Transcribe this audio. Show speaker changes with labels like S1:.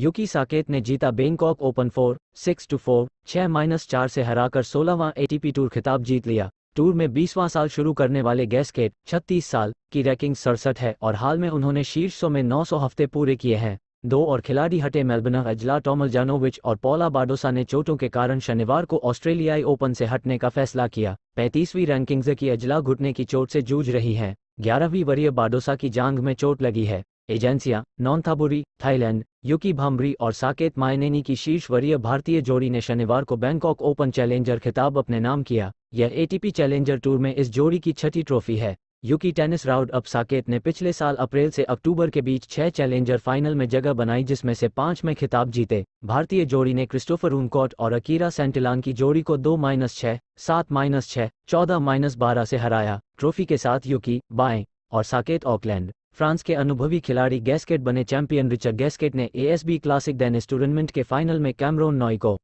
S1: Yuki Saket ने जीता Bangkok Open four six two four छह माइनस चार से हराकर सोलहवां एटीपी टूर खिताब जीत लिया टूर में बीसवां साल शुरू करने वाले गैसकेट 36 साल की रैंकिंग सड़सठ है और हाल में उन्होंने शीर्षों में में 900 हफ्ते पूरे किए हैं दो और खिलाड़ी हटे मेलबर्न अजला टॉमल जानोविच और पौला बाडोसा ने चोटों के कारण शनिवार को ऑस्ट्रेलियाई ओपन से हटने का फैसला किया पैंतीसवीं रैंकिंग की अजला घुटने की चोट से जूझ रही है ग्यारहवीं वरीय बाडोसा की जांग में चोट लगी है एजेंसियां नॉन्थाबुरी थाईलैंड युकी भाम्बरी और साकेत मायनेनी की शीर्ष वरीय भारतीय जोड़ी ने शनिवार को बैंकॉक ओपन चैलेंजर खिताब अपने नाम किया यह एटीपी चैलेंजर टूर में इस जोड़ी की छठी ट्रॉफी है युकी टेनिस राउड अब साकेत ने पिछले साल अप्रैल से अक्टूबर के बीच छह चैलेंजर फाइनल में जगह बनाई जिसमें से पांच में खिताब जीते भारतीय जोड़ी ने क्रिस्टोफर रूनकॉट और अकीरा सेंटिलान की जोड़ी को दो माइनस छह सात माइनस छह चौदह माइनस बारह से हराया ट्रॉफी के साथ युकी बाएं और साकेत ऑकलैंड फ्रांस के अनुभवी खिलाड़ी गैस्केट बने चैंपियन रिचर्ड गैस्केट ने एएसबी क्लासिक डेनिस टूर्नामेंट के फाइनल में कैमरोन नॉय को